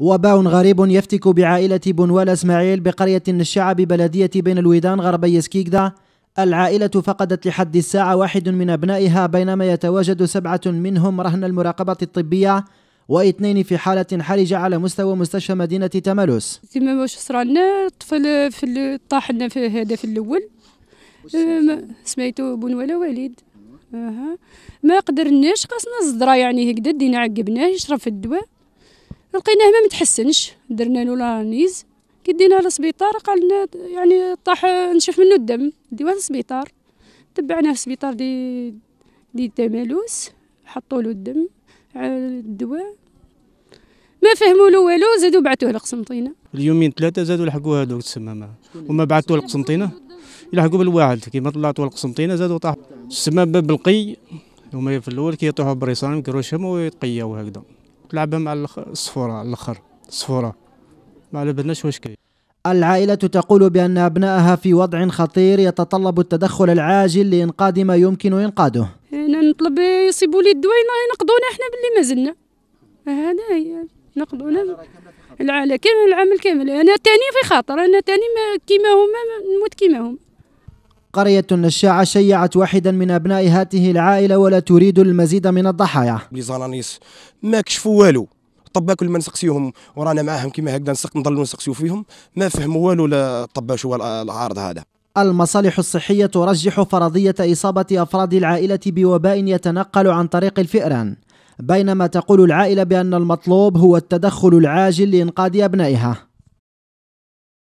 وباء غريب يفتك بعائلة بنوال اسماعيل بقرية الشعب بلدية بين الويدان غربي سكيكدا العائلة فقدت لحد الساعة واحد من أبنائها بينما يتواجد سبعة منهم رهن المراقبة الطبية واثنين في حالة حرجة على مستوى مستشفى مدينة تمالوس. كما واش صرا لنا الطفل في طاح لنا في هذا في الأول سميتو بنوال وليد أه. ما قدرناش قصنا الزدرا يعني هكذا دينا عقبناه يشرب في الدواء لقيناه ما متحسنش درنا له لانيز كي للسبيطار قال لنا يعني طاح نشوف منه الدم ديوه للسبيطار تبعناه السبيطار دي دي تمالوس حطوا له الدم الدواء ما فهموا له والو زادوا بعثوه لقسنطينه اليومين ثلاثه زادوا لحقوه هذوك السمامه وما بعثوه لقسنطينه يلحقوا بالواحد كيما طلعتوا لقسنطينه زادوا طاح السمام القي هما في الاول كيطيحوا بريصان كيروشهم ويتقياو هكذا تلعبها مع الصفوره على الاخر الصفوره ما على بالناش واش كاين العائلة تقول بأن أبنائها في وضع خطير يتطلب التدخل العاجل لإنقاذ ما يمكن إنقاذه أنا نطلب يصيبوا لي الدواء ينقضونا إحنا باللي ما زلنا هذا هي نقضونا العالم كامل العمل كامل أنا تاني في خاطر أنا تاني كيما هما نموت كيما هما قرية نشاعة شيعت واحدا من أبناء هاته العائلة ولا تريد المزيد من الضحايا لي زالانيس ما كشفوا والو الطبا كل ما نسقسيهم ورانا معاهم كيما هكذا نسق نضلوا نسقسيو فيهم ما فهموا والو لا الطبا شو العارض هذا المصالح الصحية ترجح فرضية إصابة أفراد العائلة بوباء يتنقل عن طريق الفئران بينما تقول العائلة بأن المطلوب هو التدخل العاجل لإنقاذ أبنائها